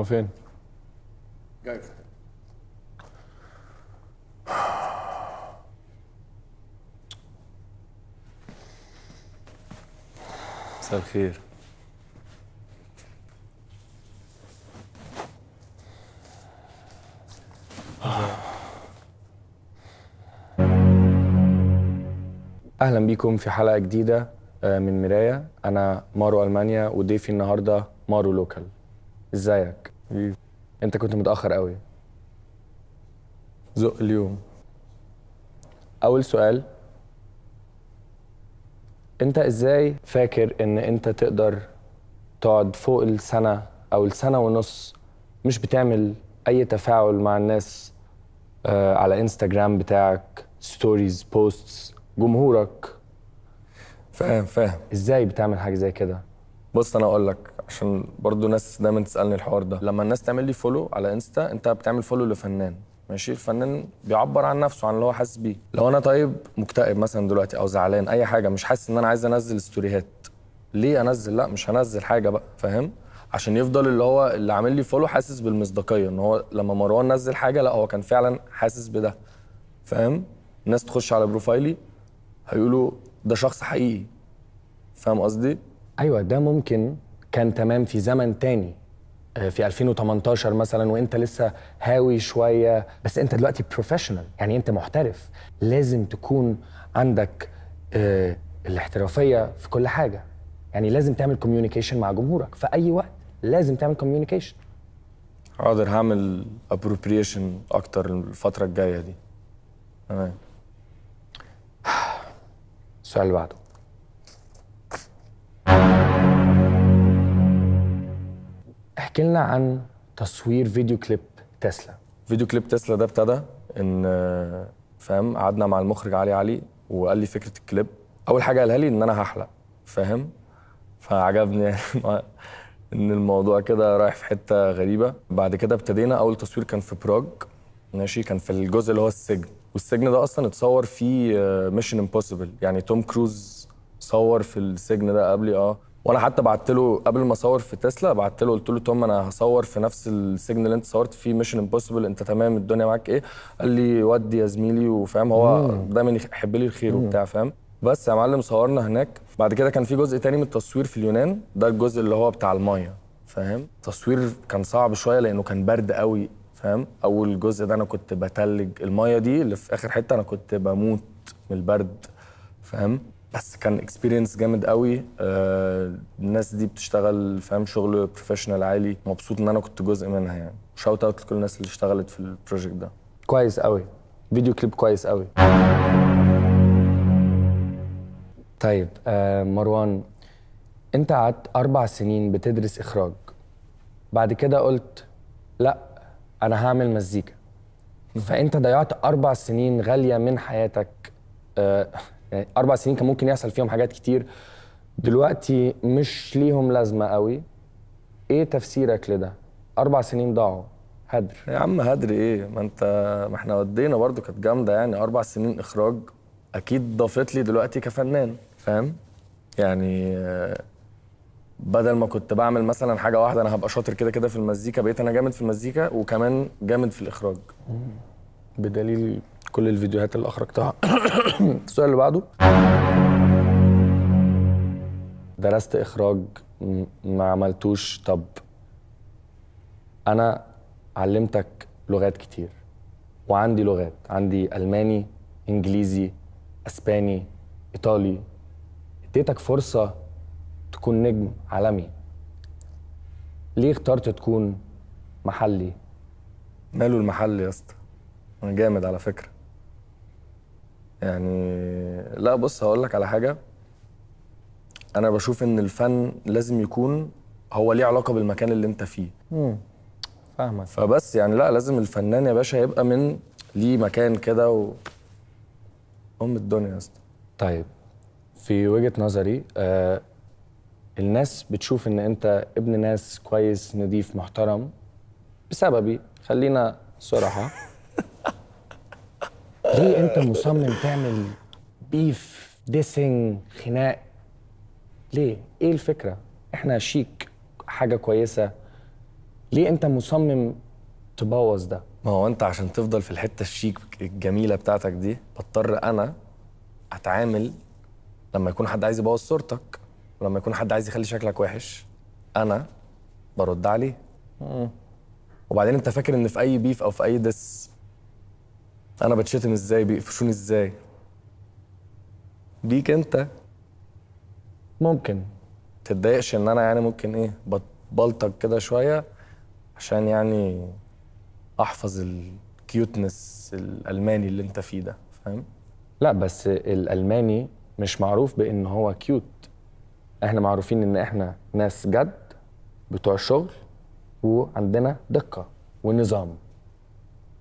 هو فين؟ جاي مساء الخير اهلا بيكم في حلقه جديده آه، من مرايه انا مارو المانيا وضيفي النهارده مارو لوكال ازيك انت كنت متاخر قوي زق اليوم اول سؤال انت ازاي فاكر ان انت تقدر تقعد فوق السنه او السنه ونص مش بتعمل اي تفاعل مع الناس آه، على انستجرام بتاعك ستوريز بوستس جمهورك فاهم فاهم ازاي بتعمل حاجه زي كده بص انا اقول لك عشان برضو ناس دايما تسالني الحوار ده لما الناس تعمل لي فولو على انستا انت بتعمل فولو لفنان ماشي الفنان بيعبر عن نفسه عن اللي هو حاسس بيه لو انا طيب مكتئب مثلا دلوقتي او زعلان اي حاجه مش حاسس ان انا عايز انزل ستوريهات ليه انزل لا مش هنزل حاجه بقى فاهم عشان يفضل اللي هو اللي عامل لي فولو حاسس بالمصداقيه ان هو لما مروان نزل حاجه لا هو كان فعلا حاسس بده فاهم الناس تخش على بروفايلي هيقولوا ده شخص حقيقي فاهم قصدي ايوه ده ممكن كان تمام في زمن تاني آه، في 2018 مثلا وانت لسه هاوي شويه بس انت دلوقتي بروفيشنال يعني انت محترف لازم تكون عندك آه، الاحترافيه في كل حاجه يعني لازم تعمل كوميونيكيشن مع جمهورك في اي وقت لازم تعمل كوميونيكيشن حاضر هعمل ابروبريشن اكتر الفتره الجايه دي تمام السؤال اللي بعده احكي لنا عن تصوير فيديو كليب تسلا فيديو كليب تسلا ده ابتدى ان فاهم قعدنا مع المخرج علي علي وقال لي فكره الكليب اول حاجه قالها لي ان انا هحلق فاهم فعجبني ان الموضوع كده رايح في حته غريبه بعد كده ابتدينا اول تصوير كان في براغ ماشي كان في الجزء اللي هو السجن والسجن ده اصلا اتصور فيه ميشن آه، امبوسيبل يعني توم كروز صور في السجن ده قبلي اه وانا حتى بعت له قبل ما اصور في تسلا بعت له قلت له توم انا هصور في نفس السجن اللي انت صورت فيه ميشن امبوسيبل انت تمام الدنيا معاك ايه قال لي ودي يا زميلي وفاهم هو دايما يحب لي الخير وبتاع فاهم بس يا معلم صورنا هناك بعد كده كان في جزء تاني من التصوير في اليونان ده الجزء اللي هو بتاع المايه فاهم التصوير كان صعب شويه لانه كان برد قوي فاهم اول جزء ده انا كنت بتلج المايه دي اللي في اخر حته انا كنت بموت من البرد فاهم بس كان اكسبيرينس جامد قوي آه، الناس دي بتشتغل فاهم شغل بروفيشنال عالي مبسوط ان انا كنت جزء منها يعني شوت اوت لكل الناس اللي اشتغلت في البروجكت ده كويس قوي فيديو كليب كويس قوي طيب آه، مروان انت قعدت اربع سنين بتدرس اخراج بعد كده قلت لا انا هعمل مزيكا فانت ضيعت اربع سنين غاليه من حياتك آه، يعني اربع سنين كان ممكن يحصل فيهم حاجات كتير دلوقتي مش ليهم لازمه قوي ايه تفسيرك لده اربع سنين ضاعوا هدر يا عم هدر ايه ما انت ما احنا ودينا برضو كانت جامده يعني اربع سنين اخراج اكيد ضافت لي دلوقتي كفنان فاهم يعني بدل ما كنت بعمل مثلا حاجه واحده انا هبقى شاطر كده كده في المزيكا بقيت انا جامد في المزيكا وكمان جامد في الاخراج بدليل كل الفيديوهات اللي اخرجتها السؤال اللي بعده درست اخراج ما عملتوش طب انا علمتك لغات كتير وعندي لغات عندي الماني انجليزي اسباني ايطالي اديتك فرصه تكون نجم عالمي ليه اخترت تكون محلي ماله المحل يا اسطى انا جامد على فكره يعني لا بص هقول لك على حاجه انا بشوف ان الفن لازم يكون هو ليه علاقه بالمكان اللي انت فيه امم فاهمك فبس يعني لا لازم الفنان يا باشا يبقى من ليه مكان كده و ام الدنيا يا اسطى طيب في وجهه نظري آه الناس بتشوف ان انت ابن ناس كويس نظيف محترم بسببي خلينا صراحه ليه انت مصمم تعمل بيف ديسنج خناق ليه ايه الفكره احنا شيك حاجه كويسه ليه انت مصمم تبوظ ده ما هو انت عشان تفضل في الحته الشيك الجميله بتاعتك دي بضطر انا اتعامل لما يكون حد عايز يبوظ صورتك ولما يكون حد عايز يخلي شكلك وحش انا برد عليه وبعدين انت فاكر ان في اي بيف او في اي دس انا بتشتم ازاي بيقفشوني ازاي ليك انت ممكن تتضايقش ان انا يعني ممكن ايه بلطج كده شويه عشان يعني احفظ الكيوتنس الالماني اللي انت فيه ده فاهم لا بس الالماني مش معروف بان هو كيوت احنا معروفين ان احنا ناس جد بتوع شغل وعندنا دقه ونظام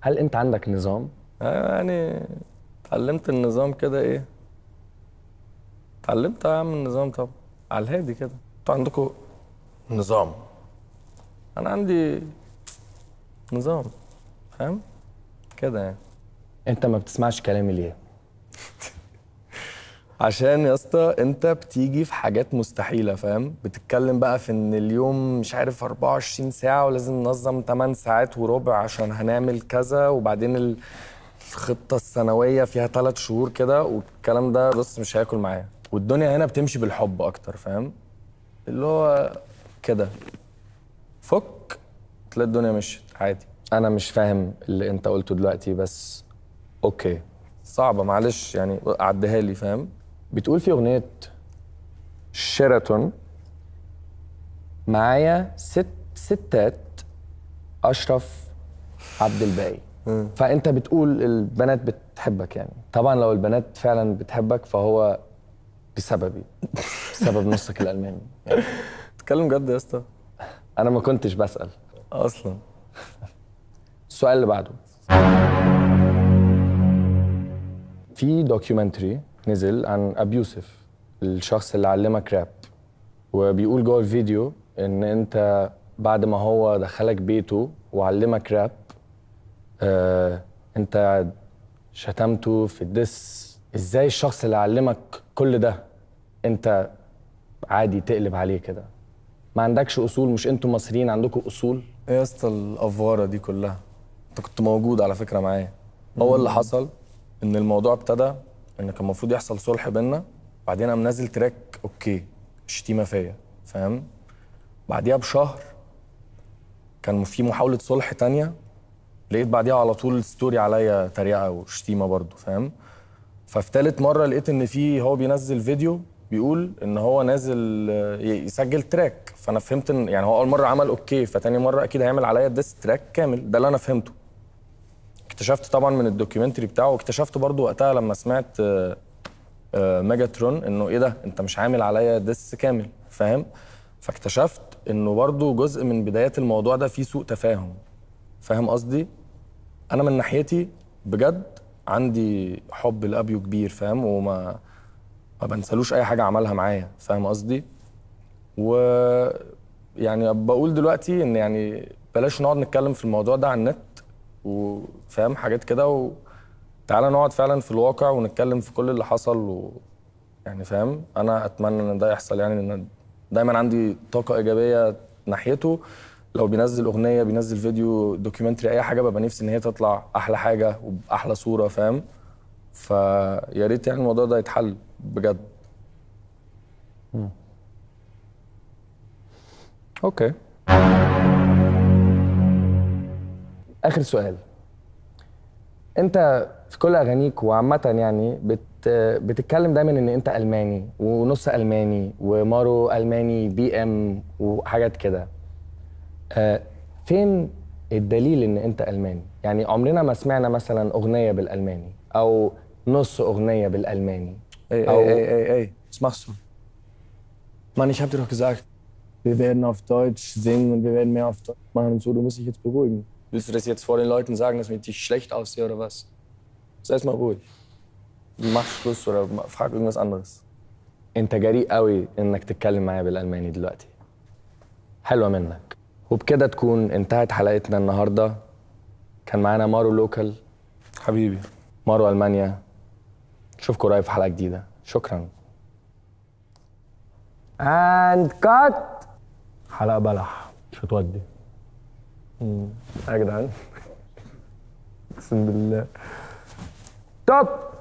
هل انت عندك نظام آه، يعني اتعلمت النظام كده ايه اتعلمت اعمل النظام طب على الهادي كده انتوا عندكم نظام انا عندي نظام فاهم كده يعني انت ما بتسمعش كلامي ليه عشان يا اسطى انت بتيجي في حاجات مستحيله فاهم بتتكلم بقى في ان اليوم مش عارف 24 ساعه ولازم ننظم 8 ساعات وربع عشان هنعمل كذا وبعدين ال... الخطه السنويه فيها ثلاث شهور كده والكلام ده بص مش هياكل معايا والدنيا هنا بتمشي بالحب اكتر فاهم اللي هو كده فك تلاقي الدنيا مشيت عادي انا مش فاهم اللي انت قلته دلوقتي بس اوكي صعبه معلش يعني عديها لي فاهم بتقول في اغنيه شيراتون معايا ست ستات اشرف عبد الباقي فانت بتقول البنات بتحبك يعني طبعا لو البنات فعلا بتحبك فهو بسببي بسبب نصك الالماني يعني. بتتكلم جد يا اسطى انا ما كنتش بسال اصلا السؤال اللي بعده في دوكيومنتري نزل عن ابيوسف الشخص اللي علمك راب وبيقول جوه الفيديو ان انت بعد ما هو دخلك بيته وعلمك راب آه انت شتمته في الدس ازاي الشخص اللي علمك كل ده انت عادي تقلب عليه كده ما عندكش اصول مش انتوا مصريين عندكم اصول ايه يا اسطى الافواره دي كلها انت كنت موجود على فكره معايا هو اللي حصل ان الموضوع ابتدى ان كان المفروض يحصل صلح بينا بعدين قام نازل تراك اوكي شتيمه فيا فاهم بعديها بشهر كان في محاوله صلح تانية لقيت بعديها على طول ستوري عليا تريقه وشتيمه برضه فاهم ففي ثالث مره لقيت ان في هو بينزل فيديو بيقول ان هو نازل آه، يسجل تراك فانا فهمت ان يعني هو اول مره عمل اوكي فتاني مره اكيد هيعمل عليا ديس تراك كامل ده اللي انا فهمته اكتشفت طبعا من الدوكيومنتري بتاعه واكتشفت برضه وقتها لما سمعت ميجاترون آه، آه، انه ايه ده انت مش عامل عليا ديس كامل فاهم فاكتشفت انه برضه جزء من بدايات الموضوع ده فيه سوء تفاهم فاهم قصدي انا من ناحيتي بجد عندي حب لابيو كبير فاهم وما ما بنسالوش اي حاجه عملها معايا فاهم قصدي و يعني بقول دلوقتي ان يعني بلاش نقعد نتكلم في الموضوع ده على النت وفاهم حاجات كده وتعالى نقعد فعلا في الواقع ونتكلم في كل اللي حصل و... يعني فاهم انا اتمنى ان ده يحصل يعني ان دايما عندي طاقه ايجابيه ناحيته لو بينزل اغنيه بينزل فيديو دوكيومنتري اي حاجه ببقى نفسي ان هي تطلع احلى حاجه وباحلى صوره فاهم فيا ريت يعني الموضوع ده يتحل بجد اوكي اخر سؤال انت في كل اغانيك وعامه يعني بت بتتكلم دايما ان انت الماني ونص الماني ومارو الماني بي ام وحاجات كده آه فين الدليل ان انت الماني يعني عمرنا ما سمعنا مثلا اغنيه بالالماني او نص اغنيه بالالماني ey, او ey, ey, ey, was machst du Mann, ich hab dir doch gesagt, wir werden auf Deutsch singen und wir werden mehr auf Deutsch machen und so, du musst dich jetzt beruhigen. Willst du das jetzt vor den Leuten sagen, dass ich schlecht aussehe oder was? Sei mal ruhig. Mach Schluss oder frag irgendwas anderes. انت جريء قوي انك تتكلم معايا بالالماني دلوقتي حلوه منك وبكده تكون انتهت حلقتنا النهارده كان معانا مارو لوكال حبيبي مارو المانيا نشوفكم قريب في حلقه جديده شكرا اند كات حلقه بلح مش هتودي يا جدعان اقسم بالله توب